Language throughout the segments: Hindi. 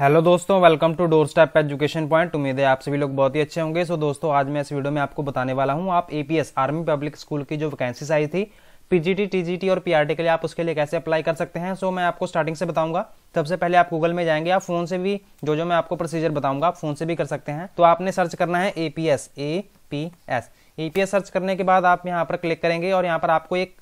हेलो दोस्तों welcome to doorstep education point उम्मीद है आप सभी लोग बहुत ही अच्छे होंगे सो so, दोस्तों आज मैं इस वीडियो में आपको बताने वाला हूँ आप एपीएस आर्मी पब्लिक स्कूल की जो वैकेंसीज आई थी पीजीटी टीजीटी और पीआरटी के लिए आप उसके लिए कैसे अप्लाई कर सकते हैं सो so, मैं आपको स्टार्टिंग से बताऊंगा सबसे पहले आप गूगल में जाएंगे आप फोन से भी जो जो मैं आपको प्रोसीजर बताऊंगा आप फोन से भी कर सकते हैं तो आपने सर्च करना है APS A P S APS search करने के बाद आप यहाँ पर क्लिक करेंगे और यहाँ पर आपको एक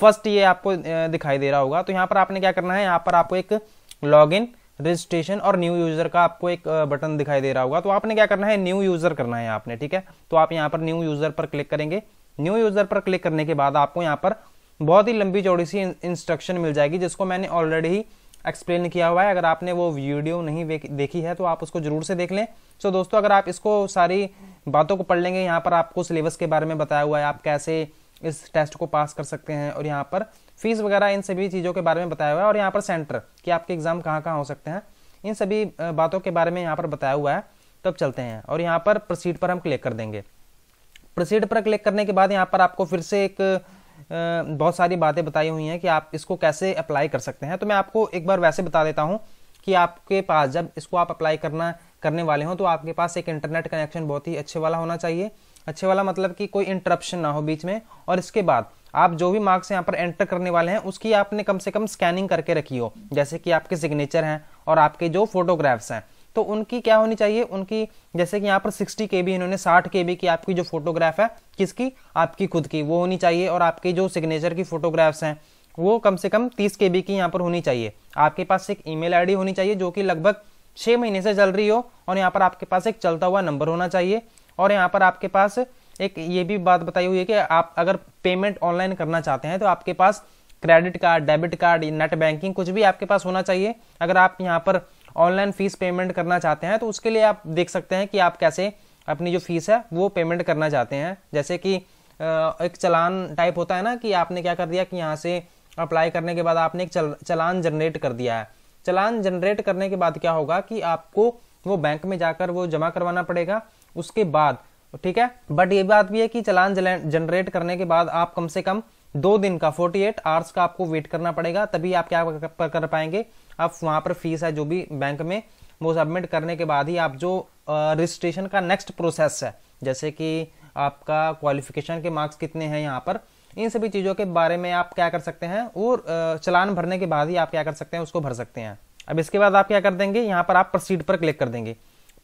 फर्स्ट ये आपको दिखाई दे रहा होगा तो यहाँ पर आपने क्या करना है यहाँ पर आपको एक लॉग इन रजिस्ट्रेशन और न्यू यूजर का आपको एक बटन दिखाई दे रहा होगा तो आपने क्या करना है न्यू यूजर करना है आपने ठीक है तो आप यहाँ पर न्यू यूजर पर क्लिक करेंगे न्यू यूजर पर क्लिक करने के बाद आपको यहाँ पर बहुत ही लंबी चौड़ी सी इंस्ट्रक्शन मिल जाएगी जिसको मैंने ऑलरेडी ही एक्सप्लेन किया हुआ है अगर आपने वो वीडियो नहीं देखी है तो आप उसको जरूर से देख लें सो दोस्तों अगर आप इसको सारी बातों को पढ़ लेंगे यहाँ पर आपको सिलेबस के बारे में बताया हुआ है आप कैसे इस टेस्ट को पास कर सकते हैं और यहाँ पर फीस वगैरह इन सभी चीज़ों के बारे में बताया हुआ है और यहाँ पर सेंटर कि आपके एग्ज़ाम कहाँ कहाँ हो सकते हैं इन सभी बातों के बारे में यहाँ पर बताया हुआ है तब चलते हैं और यहाँ पर प्रोसीड पर हम क्लिक कर देंगे प्रोसीड पर क्लिक करने के बाद यहाँ पर आपको फिर से एक बहुत सारी बातें बताई हुई हैं कि आप इसको कैसे अप्लाई कर सकते हैं तो मैं आपको एक बार वैसे बता देता हूँ कि आपके पास जब इसको आप अप्लाई करना करने वाले हों तो आपके पास एक इंटरनेट कनेक्शन बहुत ही अच्छे वाला होना चाहिए अच्छे वाला मतलब कि कोई इंटरप्शन ना हो बीच में और इसके बाद आप जो भी मार्क्स यहाँ पर एंटर करने वाले हैं उसकी आपने कम से कम स्कैनिंग करके रखी हो जैसे कि आपके सिग्नेचर हैं और आपके जो फोटोग्राफ्स हैं तो उनकी क्या होनी चाहिए उनकी जैसे कि यहाँ पर सिक्सटी के बी इन्होंने साठ के बी की आपकी जो फोटोग्राफ है किसकी आपकी खुद की वो होनी चाहिए और आपके जो सिग्नेचर की फोटोग्राफ्स हैं वो कम से कम तीस के बी की यहाँ पर होनी चाहिए आपके पास एक ई मेल होनी चाहिए जो कि लगभग छः महीने से चल रही हो और यहाँ पर आपके पास एक चलता हुआ नंबर होना चाहिए और यहाँ पर आपके पास एक ये भी बात बताई हुई है कि आप अगर पेमेंट ऑनलाइन करना चाहते हैं तो आपके पास credit card debit card net banking कुछ भी आपके पास होना चाहिए अगर आप यहाँ पर ऑनलाइन फीस पेमेंट करना चाहते हैं तो उसके लिए आप देख सकते हैं कि आप कैसे अपनी जो फीस है वो पेमेंट करना चाहते हैं जैसे कि एक चलान टाइप होता है ना कि आपने क्या कर दिया कि यहाँ से अप्लाई करने के बाद आपने एक चल, चलान जनरेट कर दिया है चलान जनरेट करने के बाद क्या होगा कि आपको वो बैंक में जाकर वो जमा करवाना पड़ेगा उसके बाद ठीक है बट ये बात भी है कि चलान जनरेट करने के बाद आप कम से कम दो दिन का 48 एट आवर्स का आपको वेट करना पड़ेगा तभी आप क्या कर, कर पाएंगे आप वहां पर फीस है जो भी बैंक में वो सबमिट करने के बाद ही आप जो रजिस्ट्रेशन का नेक्स्ट प्रोसेस है जैसे कि आपका क्वालिफिकेशन के मार्क्स कितने हैं यहाँ पर इन सभी चीज़ों के बारे में आप क्या कर सकते हैं और चलान भरने के बाद ही आप क्या कर सकते हैं उसको भर सकते हैं अब इसके बाद आप क्या कर देंगे यहाँ पर आप प्रोसीड पर क्लिक कर देंगे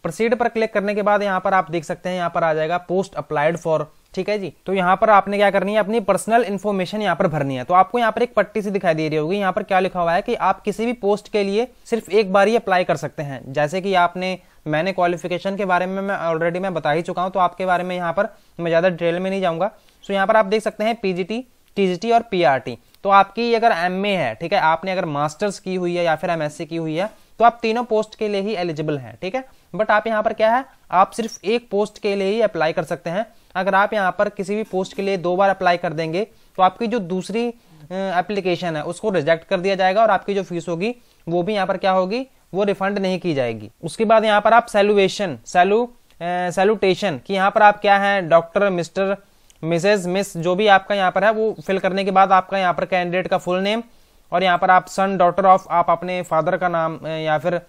प्रोसीड पर क्लिक करने के बाद यहाँ पर आप देख सकते हैं यहाँ पर आ जाएगा पोस्ट अप्लाइड फॉर ठीक है जी तो यहाँ पर आपने क्या करनी है अपनी पर्सनल इन्फॉर्मेशन यहाँ पर भरनी है तो आपको यहाँ पर एक पट्टी सी दिखाई दे रही होगी यहाँ पर क्या लिखा हुआ है कि आप किसी भी पोस्ट के लिए सिर्फ एक बार ही अप्लाई कर सकते हैं जैसे कि आपने मैंने क्वालिफिकेशन के बारे में मैं ऑलरेडी मैं बता ही चुका हूँ तो आपके बारे में यहाँ पर मैं ज़्यादा डिटेल में नहीं जाऊँगा सो यहाँ पर आप देख सकते हैं पीजीटी टीजीटी और पीआरटी तो आपकी अगर एमए है ठीक है आपने अगर मास्टर्स की हुई है या फिर एमएससी की हुई है तो आप तीनों पोस्ट के लिए ही एलिजिबल हैं ठीक है बट आप यहाँ पर क्या है आप सिर्फ एक पोस्ट के लिए ही अप्लाई कर सकते हैं अगर आप यहाँ पर किसी भी पोस्ट के लिए दो बार अप्लाई कर देंगे तो आपकी जो दूसरी एप्लीकेशन है उसको रिजेक्ट कर दिया जाएगा और आपकी जो फीस होगी वो भी यहाँ पर क्या होगी वो रिफंड नहीं की जाएगी उसके बाद यहाँ पर आप सेलुएशन सेलू सेलुटेशन कि यहाँ पर आप क्या है डॉक्टर मिस्टर मिसेज मिस जो भी आपका यहाँ पर है वो फिल करने के बाद आपका यहाँ पर कैंडिडेट का फुल नेम और यहाँ पर आप सन डॉटर ऑफ आप अपने फादर का नाम या फिर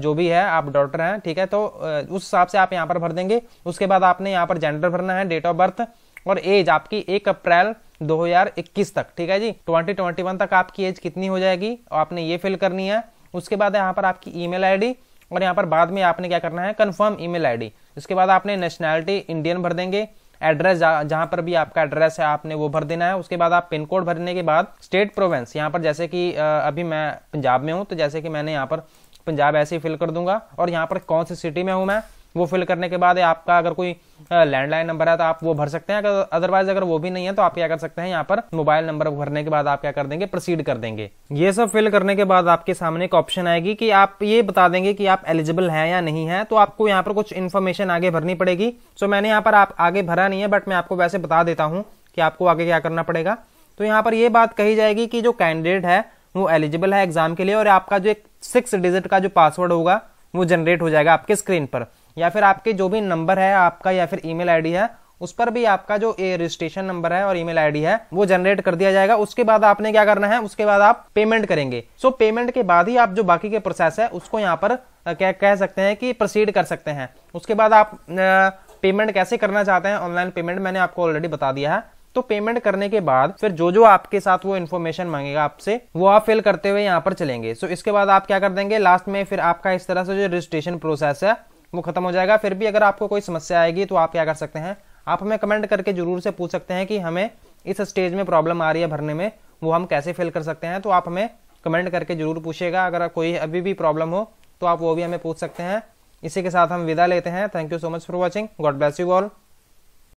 जो भी है आप डॉटर हैं ठीक है तो उस हिसाब से आप यहाँ पर भर देंगे उसके बाद आपने यहाँ पर जेंडर भरना है डेट ऑफ बर्थ और एज आपकी एक अप्रैल 2021 तक ठीक है जी 2021 तक आपकी एज कितनी हो जाएगी और आपने ये फिल करनी है उसके बाद यहाँ पर आपकी ईमेल आईडी और यहाँ पर बाद में आपने क्या करना है कन्फर्म ईमेल आईडी इसके बाद आपने नेशनैलिटी इंडियन भर देंगे एड्रेस जहां पर भी आपका एड्रेस है आपने वो भर देना है उसके बाद आप पिन कोड भरने के बाद स्टेट प्रोवेंस यहाँ पर जैसे कि अभी मैं पंजाब में हूँ तो जैसे कि मैंने यहाँ पर पंजाब ऐसे ही फिल कर दूंगा और यहाँ पर कौन सी सिटी में हूँ मैं वो फिल करने के बाद आपका अगर कोई लैंडलाइन नंबर है तो आप वो भर सकते हैं अगर अदरवाइज अगर वो भी नहीं है तो आप क्या कर सकते हैं यहाँ पर मोबाइल नंबर भरने के बाद आप क्या कर देंगे प्रोसीड कर देंगे ये सब फिल करने के बाद आपके सामने एक ऑप्शन आएगी कि आप ये बता देंगे कि आप एलिजिबल हैं या नहीं है तो आपको यहाँ पर कुछ इन्फॉर्मेशन आगे भरनी पड़ेगी सो मैंने यहाँ पर आप आगे भरा नहीं है बट मैं आपको वैसे बता देता हूँ कि आपको आगे क्या करना पड़ेगा तो यहाँ पर ये बात कही जाएगी कि जो कैंडिडेट है वो एलिजिबल है एग्जाम के लिए और आपका जो एक सिक्स डिजिट का जो पासवर्ड होगा वो जनरेट हो जाएगा आपके स्क्रीन पर या फिर आपके जो भी नंबर है आपका या फिर ईमेल आईडी है उस पर भी आपका जो रजिस्ट्रेशन नंबर है और ईमेल आईडी है वो जनरेट कर दिया जाएगा उसके बाद आपने क्या करना है उसके बाद आप पेमेंट करेंगे सो so, पेमेंट के बाद ही आप जो बाकी के प्रोसेस है उसको यहाँ पर क्या कह सकते हैं कि प्रोसीड कर सकते हैं उसके बाद आप पेमेंट कैसे करना चाहते हैं ऑनलाइन पेमेंट मैंने आपको ऑलरेडी बता दिया है तो पेमेंट करने के बाद फिर जो जो आपके साथ वो इन्फॉर्मेशन मांगेगा आपसे वो आप फिल करते हुए यहाँ पर चलेंगे सो so, इसके बाद आप क्या कर देंगे लास्ट में फिर आपका इस तरह से जो रजिस्ट्रेशन प्रोसेस है वो खत्म हो जाएगा फिर भी अगर आपको कोई समस्या आएगी तो आप क्या कर सकते हैं आप हमें कमेंट करके जरूर से पूछ सकते हैं कि हमें इस स्टेज में प्रॉब्लम आ रही है भरने में वो हम कैसे फिल कर सकते हैं तो आप हमें कमेंट करके जरूर पूछेगा अगर कोई अभी भी प्रॉब्लम हो तो आप वो भी हमें पूछ सकते हैं इसी के साथ हम विदा लेते हैं thank you so much for watching God bless you all